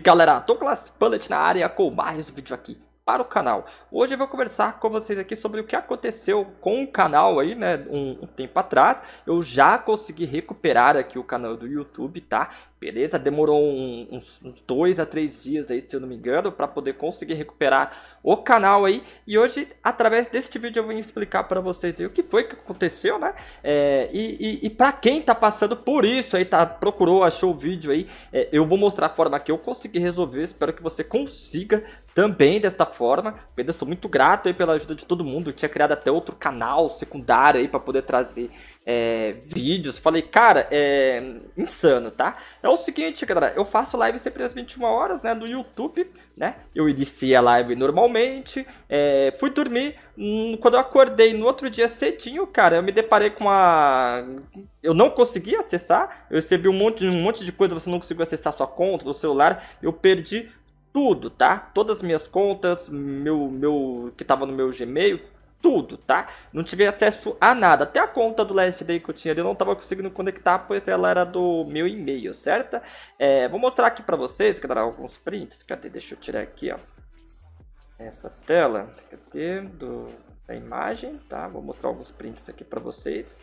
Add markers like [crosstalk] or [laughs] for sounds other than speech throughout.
E galera, Douglas Bullet na área com mais um vídeo aqui para o canal. Hoje eu vou conversar com vocês aqui sobre o que aconteceu com o canal aí, né, um, um tempo atrás. Eu já consegui recuperar aqui o canal do YouTube, tá? Beleza? Demorou um, uns, uns dois a três dias aí, se eu não me engano, para poder conseguir recuperar o canal aí. E hoje, através deste vídeo, eu vou explicar para vocês o que foi que aconteceu, né? É, e e, e para quem tá passando por isso aí, tá? Procurou, achou o vídeo aí, é, eu vou mostrar a forma que eu consegui resolver. Espero que você consiga, também desta forma. Eu sou muito grato aí pela ajuda de todo mundo. Eu tinha criado até outro canal secundário aí para poder trazer é, vídeos. Falei, cara, é insano, tá? É o seguinte, galera, eu faço live sempre às 21 horas, né, no YouTube, né? Eu iniciei a live normalmente, é, fui dormir. Hum, quando eu acordei no outro dia cedinho, cara, eu me deparei com uma. Eu não consegui acessar, eu recebi um monte, um monte de coisa, você não conseguiu acessar sua conta, do celular, eu perdi tudo, tá? Todas as minhas contas, meu, meu que tava no meu Gmail, tudo, tá? Não tive acesso a nada. Até a conta do Last Day que eu tinha ali eu não tava conseguindo conectar, pois ela era do meu e-mail, certo? É, vou mostrar aqui pra vocês, dará alguns prints. Cadê? Deixa eu tirar aqui, ó. Essa tela. Cadê? Do, da imagem, tá? Vou mostrar alguns prints aqui pra vocês.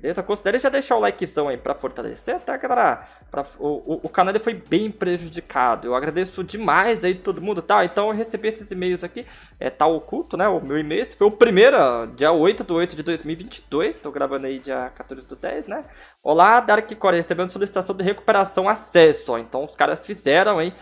Beleza? Considere já deixar o likezão aí para fortalecer, tá, galera? Pra, o, o, o, canal ele foi bem prejudicado. Eu agradeço demais aí todo mundo, tá? Então eu recebi esses e-mails aqui, é, tá oculto, né? O meu e-mail, esse foi o primeiro, dia 8 de 8 de 2022. Tô gravando aí dia 14 do 10, né? Olá, Dark Core, recebendo solicitação de recuperação acesso, ó. Então os caras fizeram, hein?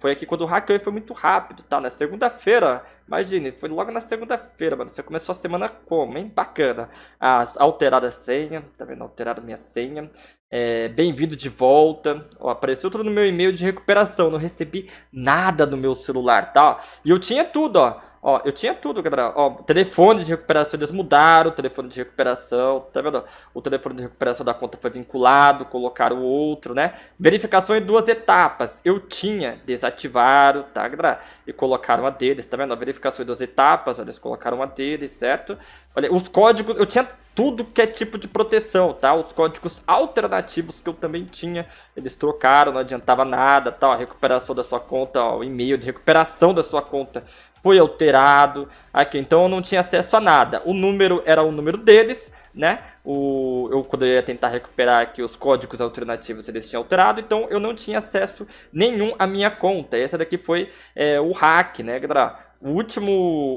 foi aqui quando o hacker foi muito rápido, tá? Na segunda-feira, imagine, foi logo na segunda-feira, mano. Você começou a semana como, hein? Bacana. Ah, alterada a senha, tá vendo? Alterar a minha senha. É, Bem-vindo de volta. Ó, apareceu tudo no meu e-mail de recuperação. Não recebi nada no meu celular, tá? E eu tinha tudo, ó Ó, eu tinha tudo, galera. Ó, telefone de recuperação, eles mudaram o telefone de recuperação, tá vendo? O telefone de recuperação da conta foi vinculado, colocaram outro, né? Verificação em duas etapas. Eu tinha, desativaram, tá, galera? E colocaram a deles, tá vendo? A verificação em duas etapas, ó, eles colocaram a deles, certo? Olha, os códigos, eu tinha tudo que é tipo de proteção, tá? Os códigos alternativos que eu também tinha, eles trocaram, não adiantava nada, tal. Tá? A recuperação da sua conta, ó, o e-mail de recuperação da sua conta foi alterado. Aqui, então eu não tinha acesso a nada. O número era o número deles, né? O, eu, quando eu ia tentar recuperar aqui os códigos alternativos, eles tinham alterado, então eu não tinha acesso nenhum à minha conta. Essa daqui foi é, o hack, né, galera? O último.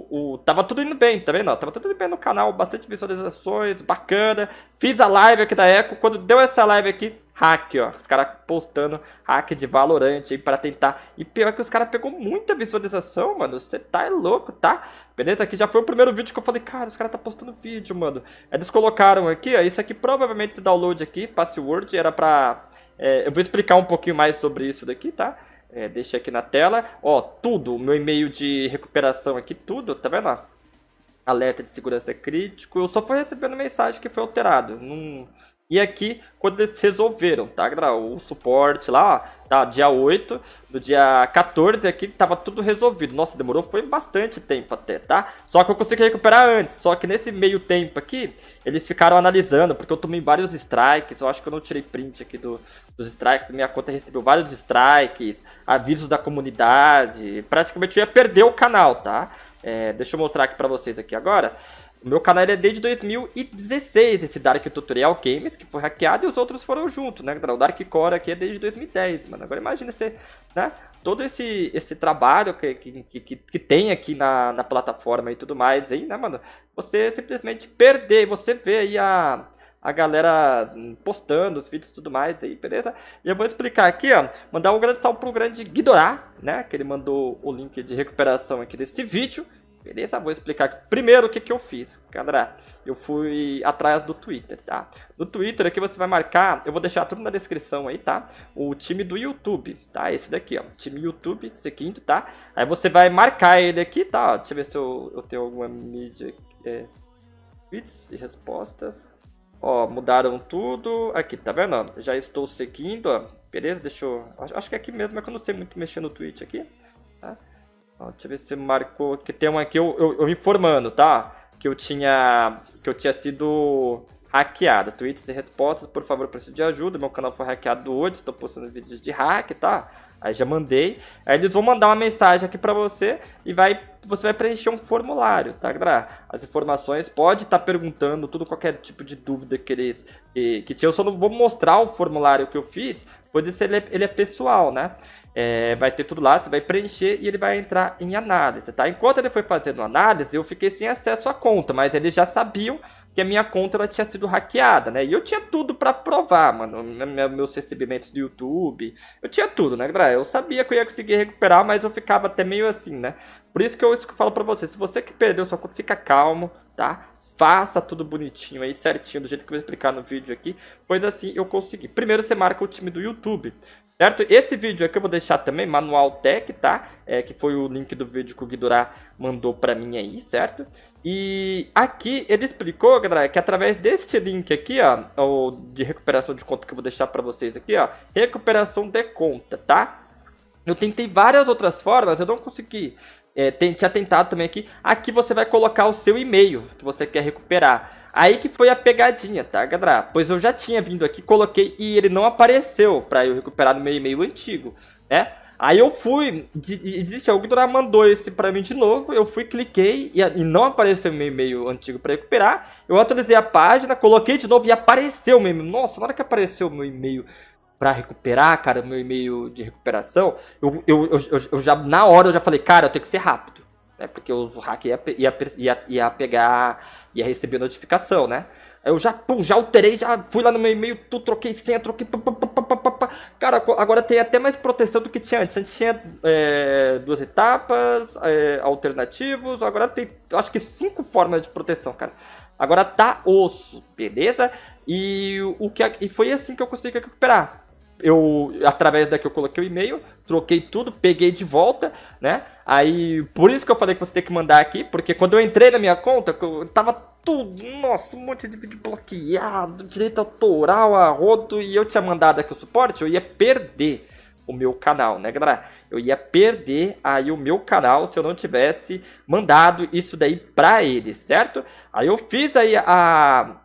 O, tava tudo indo bem, tá vendo? Tava tudo indo bem no canal, bastante visualizações, bacana. Fiz a live aqui da Echo. Quando deu essa live aqui, hack, ó. Os caras postando hack de valorante aí pra tentar. E pior que os caras pegou muita visualização, mano. Você tá louco, tá? Beleza? Aqui já foi o primeiro vídeo que eu falei, cara, os caras tá postando vídeo, mano. Eles colocaram aqui, ó. Isso aqui provavelmente esse download aqui, password, era pra. É, eu vou explicar um pouquinho mais sobre isso daqui, tá? É, deixei aqui na tela. Ó, tudo, meu e-mail de recuperação aqui, tudo, tá vendo? Alerta de segurança crítico. Eu só fui recebendo mensagem que foi alterado. Não, e aqui, quando eles resolveram, tá, galera? O suporte lá, tá, dia 8, do dia 14 aqui, tava tudo resolvido. Nossa, demorou, foi bastante tempo até, tá? Só que eu consegui recuperar antes, só que nesse meio tempo aqui, eles ficaram analisando, porque eu tomei vários strikes, eu acho que eu não tirei print aqui do, dos strikes, minha conta recebeu vários strikes, avisos da comunidade, praticamente eu ia perder o canal, tá? É, deixa eu mostrar aqui pra vocês aqui agora. O meu canal é desde 2016, esse Dark Tutorial Games, que foi hackeado e os outros foram junto né, O Dark Core aqui é desde 2010, mano. Agora imagina você, né? Todo esse, esse trabalho que, que, que, que tem aqui na, na plataforma e tudo mais, aí, né, mano? Você simplesmente perder, você vê aí a, a galera postando os vídeos e tudo mais aí, beleza? E eu vou explicar aqui, ó, mandar um grande salve pro grande Guidorá, né, que ele mandou o link de recuperação aqui desse vídeo, Beleza? Vou explicar primeiro o que, que eu fiz, galera. Eu fui atrás do Twitter, tá? No Twitter aqui você vai marcar, eu vou deixar tudo na descrição aí, tá? O time do YouTube, tá? Esse daqui, ó, time YouTube, esse quinto, tá? Aí você vai marcar ele aqui, tá? deixa eu ver se eu, eu tenho alguma mídia aqui. É, tweets e respostas. Ó, mudaram tudo. Aqui, tá vendo? Já estou seguindo, ó. Beleza? Deixa eu... Acho que aqui mesmo é que eu não sei muito mexer no Twitch aqui, tá? Deixa eu ver se marcou. Que tem uma aqui eu, eu, eu me informando, tá? Que eu tinha. Que eu tinha sido hackeado. Tweets e respostas, por favor, preciso de ajuda. Meu canal foi hackeado hoje, estou postando vídeos de hack, tá? Aí já mandei. Aí eles vão mandar uma mensagem aqui para você e vai você vai preencher um formulário, tá, galera? As informações, pode estar tá perguntando tudo, qualquer tipo de dúvida que eles que, que tinha. Eu só não vou mostrar o formulário que eu fiz, pois ele, é, ele é pessoal, né? É, vai ter tudo lá, você vai preencher e ele vai entrar em análise, tá? Enquanto ele foi fazendo análise, eu fiquei sem acesso à conta, mas eles já sabiam que a minha conta ela tinha sido hackeada, né? E eu tinha tudo para provar, mano, meus recebimentos do YouTube, eu tinha tudo, né, galera? Eu sabia que eu ia conseguir recuperar, mas eu ficava até meio assim, né? Por isso que eu falo para você, se você que perdeu sua conta, fica calmo, tá? faça tudo bonitinho aí, certinho, do jeito que eu vou explicar no vídeo aqui, pois assim eu consegui. Primeiro você marca o time do YouTube, certo? Esse vídeo aqui eu vou deixar também, manual tech, tá? É, que foi o link do vídeo que o Guidorá mandou pra mim aí, certo? E aqui ele explicou, galera, que através deste link aqui, ó, ou de recuperação de conta que eu vou deixar pra vocês aqui, ó, recuperação de conta, tá? Eu tentei várias outras formas, eu não consegui é, tem, tinha tentado também aqui. Aqui você vai colocar o seu e-mail que você quer recuperar. Aí que foi a pegadinha, tá, galera? Pois eu já tinha vindo aqui, coloquei e ele não apareceu para eu recuperar no meu e-mail antigo, né? Aí eu fui, existe alguém que mandou esse para mim de novo, eu fui, cliquei e, e não apareceu meu e-mail antigo para recuperar. Eu atualizei a página, coloquei de novo e apareceu meu e-mail. Nossa, na hora que apareceu meu e-mail para recuperar, cara, meu e-mail de recuperação, eu, eu, eu, eu, já, na hora, eu já falei, cara, eu tenho que ser rápido. Né? Porque o hack ia, ia, ia, ia pegar, ia receber notificação, né? Aí eu já, pum, já alterei, já fui lá no meu e-mail, tu troquei senha, troquei. Pá, pá, pá, pá, pá, pá. Cara, agora tem até mais proteção do que tinha antes. Antes tinha é, duas etapas, é, alternativos, agora tem acho que cinco formas de proteção, cara. Agora tá osso, beleza? E o que e foi assim que eu consegui recuperar eu através da que eu coloquei o e-mail, troquei tudo, peguei de volta, né? Aí, por isso que eu falei que você tem que mandar aqui, porque quando eu entrei na minha conta, eu tava tudo, nossa, um monte de vídeo bloqueado, direito autoral, rodo e eu tinha mandado aqui o suporte, eu ia perder o meu canal, né, galera? Eu ia perder aí o meu canal se eu não tivesse mandado isso daí pra ele certo? Aí eu fiz aí a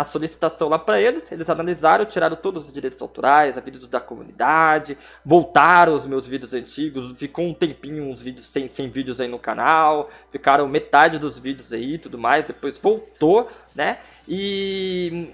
a solicitação lá para eles, eles analisaram, tiraram todos os direitos autorais, a vídeos da comunidade, voltaram os meus vídeos antigos, ficou um tempinho uns vídeos sem, sem vídeos aí no canal, ficaram metade dos vídeos aí e tudo mais, depois voltou, né? E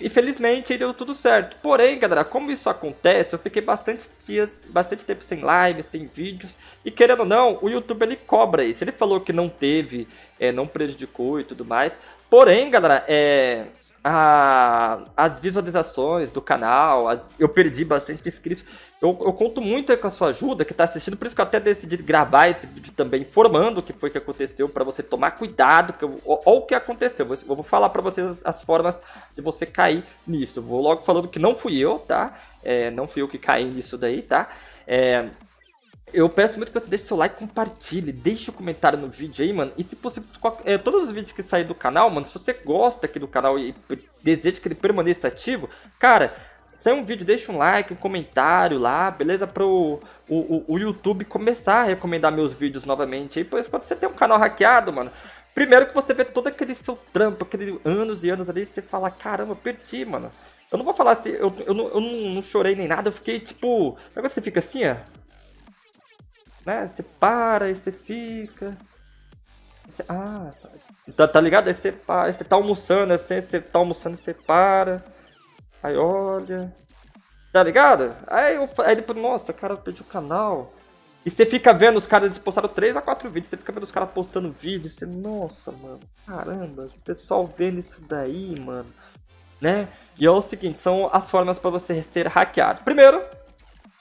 e, felizmente deu tudo certo. Porém, galera, como isso acontece, eu fiquei bastante dias, bastante tempo sem live, sem vídeos. E querendo ou não, o YouTube ele cobra isso. Ele falou que não teve, é, não prejudicou e tudo mais. Porém, galera, é a, as visualizações do canal, as, eu perdi bastante inscritos. Eu, eu, conto muito com a sua ajuda que está assistindo, por isso que eu até decidi gravar esse vídeo também, informando o que foi que aconteceu, para você tomar cuidado que eu, ou, ou o que aconteceu. Eu vou falar para vocês as, as, formas de você cair nisso. vou logo falando que não fui eu, tá? É, não fui eu que caí nisso daí, tá? É, eu peço muito que você deixe seu like, compartilhe, deixe o um comentário no vídeo aí, mano. E se possível, é, todos os vídeos que saem do canal, mano, se você gosta aqui do canal e deseja que ele permaneça ativo, cara, sai é um vídeo, deixa um like, um comentário lá, beleza? pro o, o, o YouTube começar a recomendar meus vídeos novamente aí, pois quando você tem um canal hackeado, mano. Primeiro que você vê todo aquele seu trampo, aquele anos e anos ali, você fala, caramba, perdi, mano. Eu não vou falar assim, eu, eu, eu, não, eu não, chorei nem nada, eu fiquei tipo. É que você fica assim, ó. Né? Você para, e você fica. ah, tá, tá, tá, ligado? Aí você, tá almoçando, assim, você tá almoçando e tá você para. Aí olha. Tá ligado? Aí, eu, aí depois, nossa, o cara pediu o canal. E você fica vendo os caras, eles postaram 3 a 4 vídeos, você fica vendo os caras postando vídeos. você, nossa, mano, caramba, o pessoal vendo isso daí, mano, né? E é o seguinte, são as formas para você ser hackeado. Primeiro,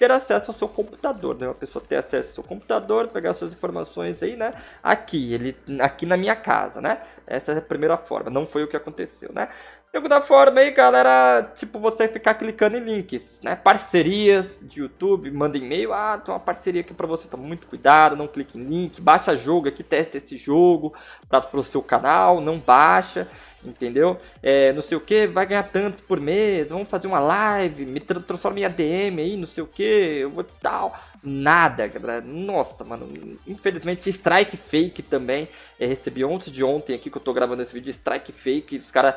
ter acesso ao seu computador, né? Uma pessoa ter acesso ao seu computador, pegar suas informações aí, né? Aqui, ele, aqui na minha casa, né? Essa é a primeira forma, não foi o que aconteceu, né? Segunda forma aí, galera, tipo, você ficar clicando em links, né? Parcerias de YouTube, manda e-mail. Ah, tem uma parceria aqui pra você, toma muito cuidado, não clique em link. Baixa jogo aqui, testa esse jogo pra, pro seu canal, não baixa, entendeu? É, não sei o que, vai ganhar tantos por mês, vamos fazer uma live, me tra transforma em ADM aí, não sei o que, eu vou tal. Nada, galera. Nossa, mano. Infelizmente, strike fake também. É, recebi ontem de ontem aqui que eu tô gravando esse vídeo, strike fake, os caras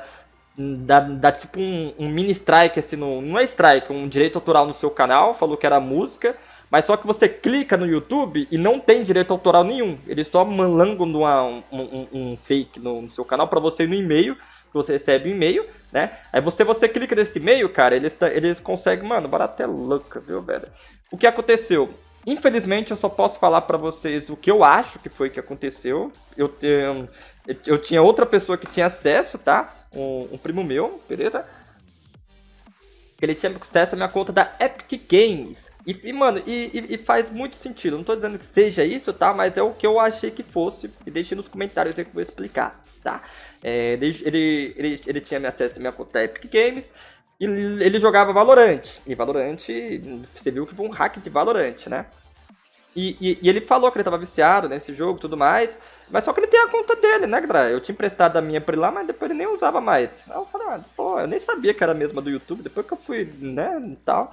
Dá, dá tipo um, um, mini strike, assim, no, não é strike, um direito autoral no seu canal, falou que era música, mas só que você clica no YouTube e não tem direito autoral nenhum. ele só malango um, um, um, fake no, no seu canal para você no e-mail, que você recebe e-mail, né? Aí você, você clica nesse e-mail, cara, eles, eles conseguem. Mano, barato é louca, viu, velho? O que aconteceu? Infelizmente, eu só posso falar para vocês o que eu acho que foi que aconteceu. Eu, tenho eu tinha outra pessoa que tinha acesso, tá? um, um primo meu, beleza? ele tinha acesso à minha conta da Epic Games. E, e mano, e, e, e, faz muito sentido. Não tô dizendo que seja isso, tá? Mas é o que eu achei que fosse. E deixe nos comentários aí que eu vou explicar, tá? É, ele, ele, ele, ele, tinha acesso à minha conta da Epic Games. E ele jogava Valorant. E Valorant, você viu que foi um hack de Valorant, né? E, e, e, ele falou que ele tava viciado nesse né, jogo e tudo mais. Mas só que ele tem a conta dele, né, galera? Eu tinha emprestado a minha pra ele lá, mas depois ele nem usava mais. Aí eu falei, ah, pô, eu nem sabia que era a mesma do YouTube, depois que eu fui, né, e tal.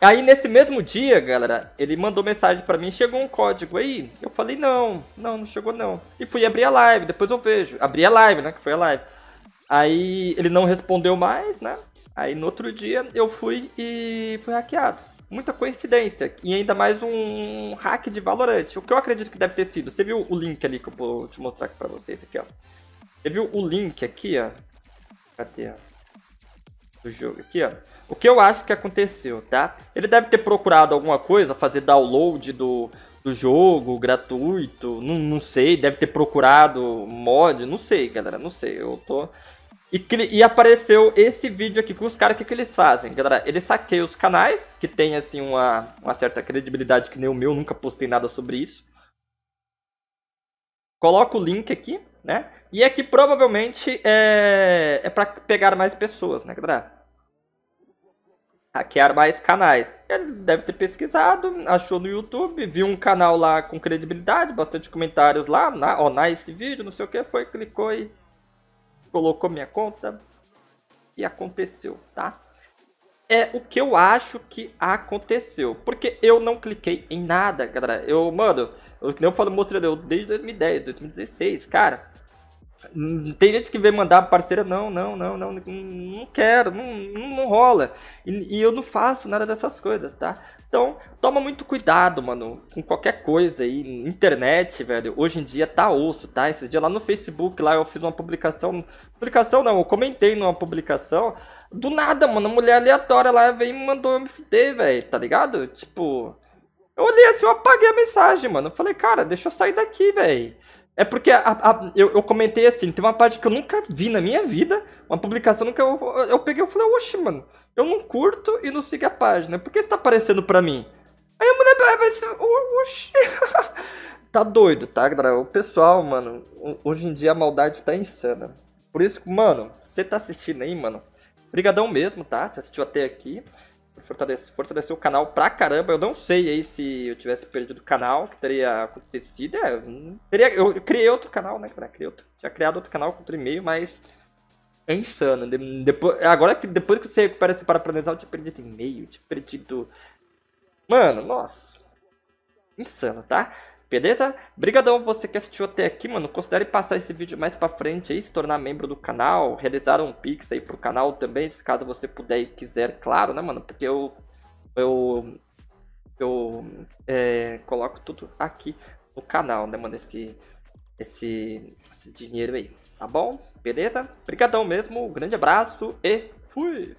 Aí nesse mesmo dia, galera, ele mandou mensagem para mim, chegou um código aí. Eu falei, não, não, não chegou não. E fui abrir a live, depois eu vejo. Abri a live, né, que foi a live. Aí ele não respondeu mais, né? Aí no outro dia eu fui e fui hackeado muita coincidência. E ainda mais um hack de Valorant. O que eu acredito que deve ter sido. Você viu o link ali que eu vou te mostrar aqui pra vocês aqui, ó. Você viu o link aqui, ó? Cadê? Do jogo aqui, ó. O que eu acho que aconteceu, tá? Ele deve ter procurado alguma coisa, fazer download do, do jogo, gratuito, não, não sei, deve ter procurado mod, não sei, galera, não sei. Eu tô e, e, apareceu esse vídeo aqui com os caras, o que, que eles fazem, galera? Eles saqueiam os canais, que tem, assim, uma, uma certa credibilidade que nem o meu, nunca postei nada sobre isso. Coloca o link aqui, né? E aqui é provavelmente é, é para pegar mais pessoas, né, galera? Hackear mais canais. Ele deve ter pesquisado, achou no YouTube, viu um canal lá com credibilidade, bastante comentários lá, na, ó, nice vídeo, não sei o que, foi, clicou e colocou minha conta e aconteceu, tá? É o que eu acho que aconteceu. Porque eu não cliquei em nada, galera. Eu, mano, eu, nem eu falo mostrando, eu desde 2010, 2016, cara. Tem gente que vem mandar parceira, não, não, não, não, não quero, não, não rola. E, e, eu não faço nada dessas coisas, tá? Então, toma muito cuidado, mano, com qualquer coisa aí. Internet, velho, hoje em dia tá osso, tá? esses dia lá no Facebook, lá eu fiz uma publicação. Publicação não, eu comentei numa publicação. Do nada, mano, uma mulher aleatória lá vem e me mandou MFT, velho, tá ligado? Tipo. Eu olhei assim, eu apaguei a mensagem, mano. Eu falei, cara, deixa eu sair daqui, velho. É porque a, a, eu, eu, comentei assim, tem uma parte que eu nunca vi na minha vida, uma publicação que eu, eu peguei e falei, oxe, mano, eu não curto e não sigo a página, por que está aparecendo pra mim? Aí a mulher vai Oxi! [laughs] tá doido, tá, galera? O pessoal, mano, hoje em dia a maldade tá insana. Por isso, mano, você tá assistindo aí, mano, Obrigadão mesmo, tá? Você assistiu até aqui. Fortalece, fortaleceu o canal pra caramba. Eu não sei aí se eu tivesse perdido o canal, que teria acontecido. É, teria, eu criei outro canal, né, cara? Criei outro, tinha criado outro canal com outro e-mail, mas. É insano. De, depois, agora que depois que você recupera para planejar, eu tinha perdido e-mail, tinha perdido. Mano, nossa. Insano, tá? Beleza? Brigadão você que assistiu até aqui, mano. Considere passar esse vídeo mais pra frente aí, se tornar membro do canal, realizar um pix aí pro canal também, se caso você puder e quiser, claro, né, mano? Porque eu... eu... eu é, coloco tudo aqui no canal, né, mano? Esse... esse... esse dinheiro aí, tá bom? Beleza? Brigadão mesmo, grande abraço e fui!